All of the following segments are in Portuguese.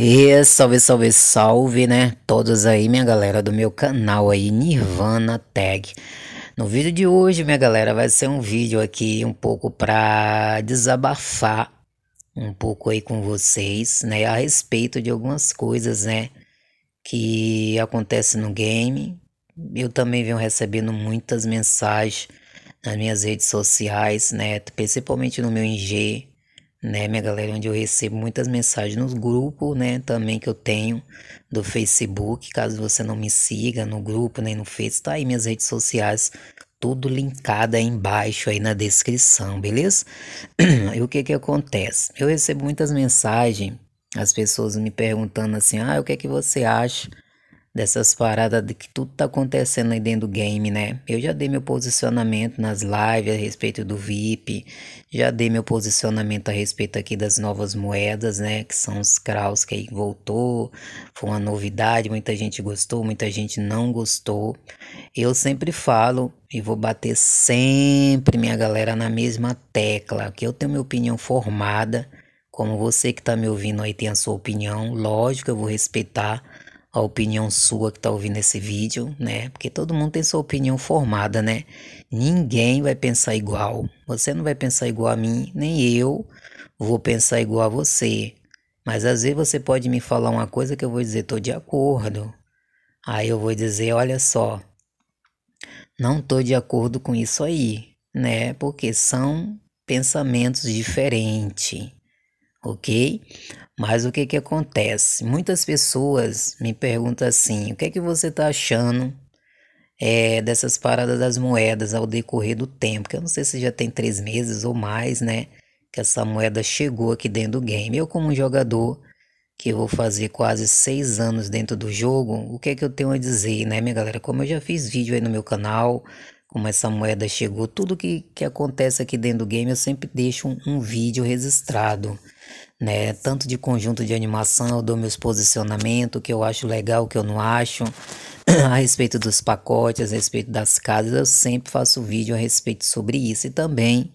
E salve, salve, salve, né? Todos aí, minha galera do meu canal aí, Nirvana Tag. No vídeo de hoje, minha galera, vai ser um vídeo aqui um pouco pra desabafar um pouco aí com vocês, né? A respeito de algumas coisas, né? Que acontece no game. Eu também venho recebendo muitas mensagens nas minhas redes sociais, né? Principalmente no meu IG, né, minha galera, onde eu recebo muitas mensagens nos grupos, né, também que eu tenho do Facebook, caso você não me siga no grupo nem no Facebook tá aí minhas redes sociais, tudo linkado aí embaixo aí na descrição, beleza? E o que que acontece? Eu recebo muitas mensagens, as pessoas me perguntando assim, ah, o que é que você acha dessas paradas de que tudo tá acontecendo aí dentro do game, né? Eu já dei meu posicionamento nas lives a respeito do VIP, já dei meu posicionamento a respeito aqui das novas moedas, né? Que são os Kraus que aí voltou, foi uma novidade, muita gente gostou, muita gente não gostou. Eu sempre falo e vou bater sempre minha galera na mesma tecla, que eu tenho minha opinião formada, como você que tá me ouvindo aí tem a sua opinião, lógico eu vou respeitar a opinião sua que está ouvindo esse vídeo, né? Porque todo mundo tem sua opinião formada, né? Ninguém vai pensar igual. Você não vai pensar igual a mim, nem eu vou pensar igual a você. Mas às vezes você pode me falar uma coisa que eu vou dizer, tô de acordo. Aí eu vou dizer, olha só, não tô de acordo com isso aí, né? Porque são pensamentos diferentes ok? Mas o que que acontece? Muitas pessoas me perguntam assim: o que é que você está achando é, dessas paradas das moedas ao decorrer do tempo? Que eu não sei se já tem três meses ou mais, né? Que essa moeda chegou aqui dentro do game. Eu, como jogador, que vou fazer quase seis anos dentro do jogo, o que é que eu tenho a dizer, né, minha galera? Como eu já fiz vídeo aí no meu canal, como essa moeda chegou, tudo que, que acontece aqui dentro do game, eu sempre deixo um, um vídeo registrado né? Tanto de conjunto de animação, eu dou meus posicionamentos, o que eu acho legal, o que eu não acho, a respeito dos pacotes, a respeito das casas, eu sempre faço vídeo a respeito sobre isso e também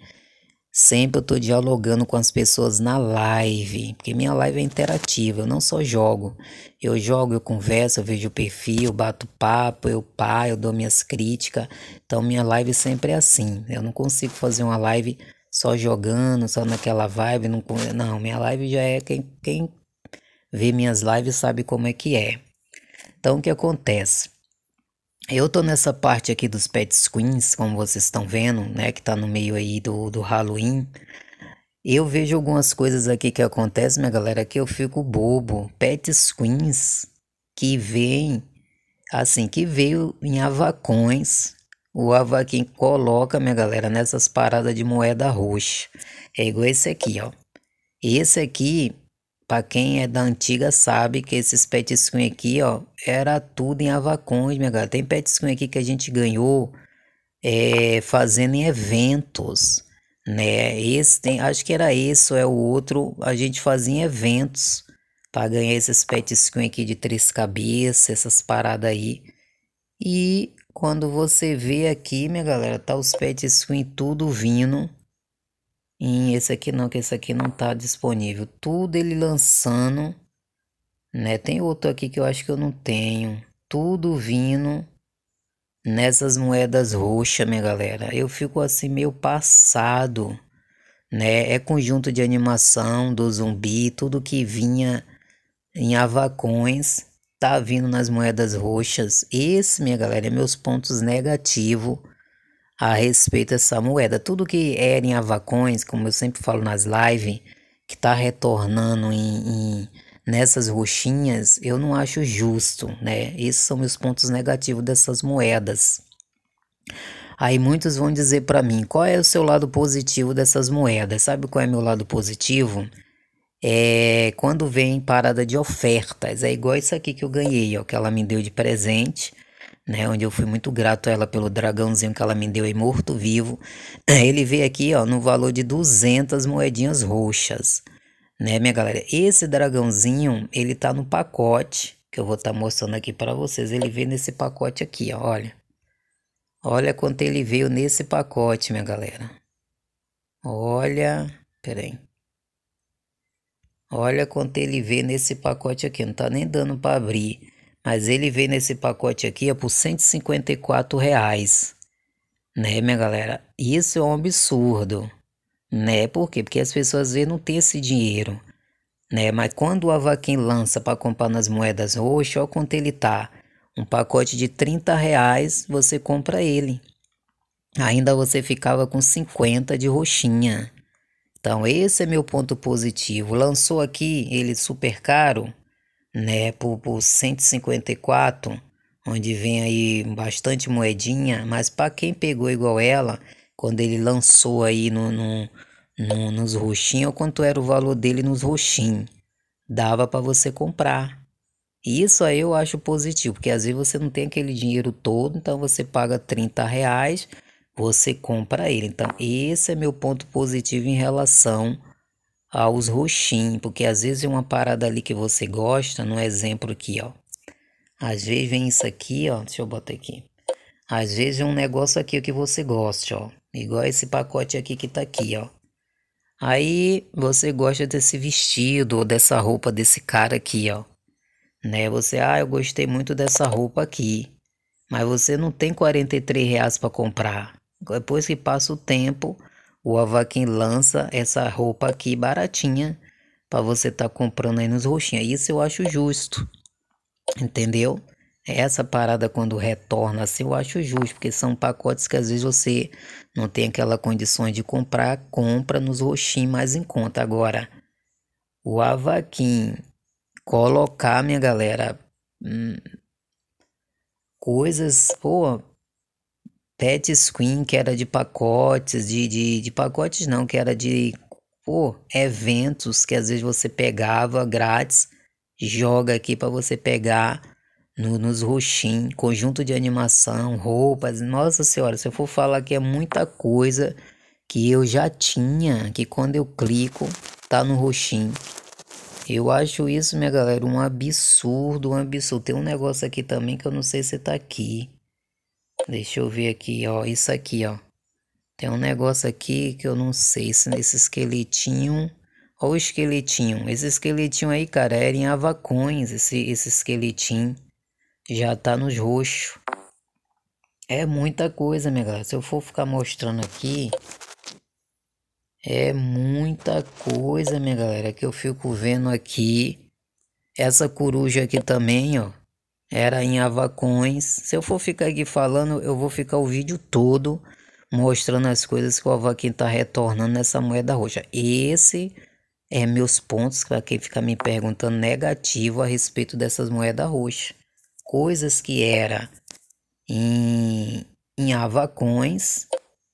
sempre eu tô dialogando com as pessoas na live, porque minha live é interativa, eu não só jogo. Eu jogo, eu converso, eu vejo o perfil, eu bato papo, eu paro, eu dou minhas críticas. Então minha live sempre é assim. Eu não consigo fazer uma live só jogando, só naquela vibe. Não, não minha live já é quem, quem vê minhas lives sabe como é que é. Então o que acontece? Eu tô nessa parte aqui dos pets queens, como vocês estão vendo, né? Que tá no meio aí do, do Halloween. Eu vejo algumas coisas aqui que acontecem, minha galera, que eu fico bobo. Pets queens que vem, assim, que veio em avacões, o Avaquim coloca, minha galera, nessas paradas de moeda roxa. É igual esse aqui, ó. Esse aqui, para quem é da antiga sabe que esses petiscunhos aqui, ó, era tudo em avacões, minha galera. Tem petiscunho aqui que a gente ganhou é, fazendo em eventos, né? Esse tem, acho que era esse ou é o outro, a gente fazia em eventos para ganhar esses petiscunhos aqui de três cabeças, essas paradas aí. E quando você vê aqui, minha galera, tá os pet swing tudo vindo. E esse aqui não, que esse aqui não tá disponível. Tudo ele lançando, né? Tem outro aqui que eu acho que eu não tenho. Tudo vindo nessas moedas roxas, minha galera. Eu fico assim meio passado, né? É conjunto de animação do zumbi, tudo que vinha em avacões tá vindo nas moedas roxas. Esse, minha galera, é meus pontos negativos a respeito dessa moeda. Tudo que era é em avacões, como eu sempre falo nas lives, que tá retornando em, em nessas roxinhas, eu não acho justo, né? Esses são meus pontos negativos dessas moedas. Aí muitos vão dizer para mim, qual é o seu lado positivo dessas moedas? Sabe qual é meu lado positivo? é, quando vem parada de ofertas. É igual isso aqui que eu ganhei, ó, que ela me deu de presente. Né, onde eu fui muito grato a ela pelo dragãozinho que ela me deu aí morto vivo. Ele veio aqui, ó, no valor de 200 moedinhas roxas, né, minha galera? Esse dragãozinho, ele tá no pacote que eu vou estar tá mostrando aqui para vocês. Ele veio nesse pacote aqui, ó, olha. Olha quanto ele veio nesse pacote, minha galera. Olha, pera aí Olha quanto ele vê nesse pacote aqui, não tá nem dando para abrir. Mas ele vê nesse pacote aqui é por 154 reais. Né, minha galera? Isso é um absurdo. Né? Por quê? Porque as pessoas vêem vezes não tem esse dinheiro. Né? Mas quando o Avaquim lança para comprar nas moedas roxas, olha quanto ele tá. Um pacote de 30 reais, você compra ele. Ainda você ficava com 50 de roxinha. Então, esse é meu ponto positivo. Lançou aqui ele é super caro, né, por, por 154, onde vem aí bastante moedinha, mas para quem pegou igual ela, quando ele lançou aí no, no, no nos roxinhos, quanto era o valor dele nos roxinhos? Dava para você comprar. isso aí eu acho positivo, porque às vezes você não tem aquele dinheiro todo, então você paga 30 reais, você compra ele. Então, esse é meu ponto positivo em relação aos roxinhos, porque às vezes é uma parada ali que você gosta, no exemplo aqui, ó. Às vezes vem isso aqui, ó, deixa eu botar aqui. Às vezes é um negócio aqui que você gosta, ó. Igual esse pacote aqui que tá aqui, ó. Aí você gosta desse vestido ou dessa roupa desse cara aqui, ó. Né? Você, ah, eu gostei muito dessa roupa aqui. Mas você não tem 43 reais para comprar. Depois que passa o tempo, o Avaquim lança essa roupa aqui baratinha para você estar tá comprando aí nos roxinhos. Isso eu acho justo, entendeu? Essa parada quando retorna assim eu acho justo, porque são pacotes que às vezes você não tem aquela condições de comprar, compra nos roxinhos mais em conta. Agora, o Avaquim colocar, minha galera, hum, coisas, pô, Pet Screen, que era de pacotes, de, de, de pacotes não, que era de pô, eventos que às vezes você pegava grátis, joga aqui para você pegar no, nos roxim, conjunto de animação, roupas. Nossa senhora, se eu for falar que é muita coisa que eu já tinha, que quando eu clico tá no roxim. Eu acho isso, minha galera, um absurdo, um absurdo. Tem um negócio aqui também que eu não sei se tá aqui. Deixa eu ver aqui, ó. Isso aqui, ó. Tem um negócio aqui que eu não sei se nesse esqueletinho. Ó o esqueletinho. Esse esqueletinho aí, cara, é era em avacões. Esse, esse esqueletinho já tá nos roxos. É muita coisa, minha galera. Se eu for ficar mostrando aqui, é muita coisa, minha galera, que eu fico vendo aqui. Essa coruja aqui também, ó era em Avacões. Se eu for ficar aqui falando, eu vou ficar o vídeo todo mostrando as coisas que o Avaquim está retornando nessa moeda roxa. Esse é meus pontos para quem fica me perguntando negativo a respeito dessas moedas roxas. Coisas que era em, em Avacões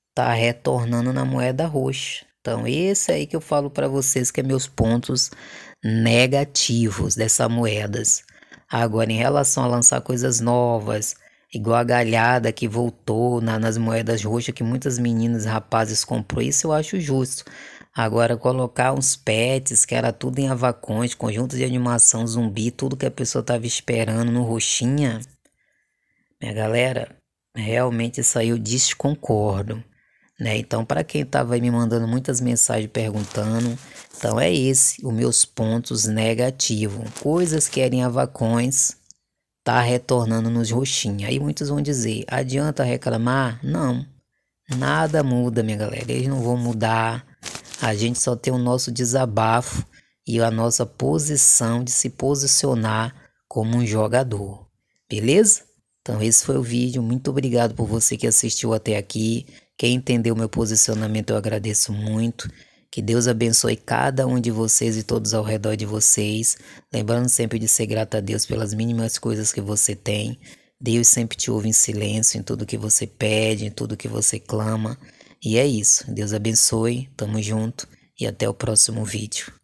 está retornando na moeda roxa. Então, esse aí que eu falo para vocês que é meus pontos negativos dessas moedas. Agora, em relação a lançar coisas novas, igual a galhada que voltou na, nas moedas roxas que muitas meninas e rapazes comprou, isso eu acho justo. Agora, colocar uns pets, que era tudo em avacões, conjunto de animação, zumbi, tudo que a pessoa tava esperando no roxinha. Minha galera, realmente saiu desconcordo. Né? Então, para quem estava me mandando muitas mensagens perguntando, então é esse os meus pontos negativos. Coisas que querem avacões tá retornando nos roxinhos. Aí muitos vão dizer, adianta reclamar? Não. Nada muda, minha galera. Eles não vão mudar. A gente só tem o nosso desabafo e a nossa posição de se posicionar como um jogador. Beleza? Então esse foi o vídeo. Muito obrigado por você que assistiu até aqui. Quem entendeu meu posicionamento, eu agradeço muito. Que Deus abençoe cada um de vocês e todos ao redor de vocês. Lembrando sempre de ser grato a Deus pelas mínimas coisas que você tem. Deus sempre te ouve em silêncio em tudo que você pede, em tudo que você clama. E é isso. Deus abençoe. Tamo junto e até o próximo vídeo.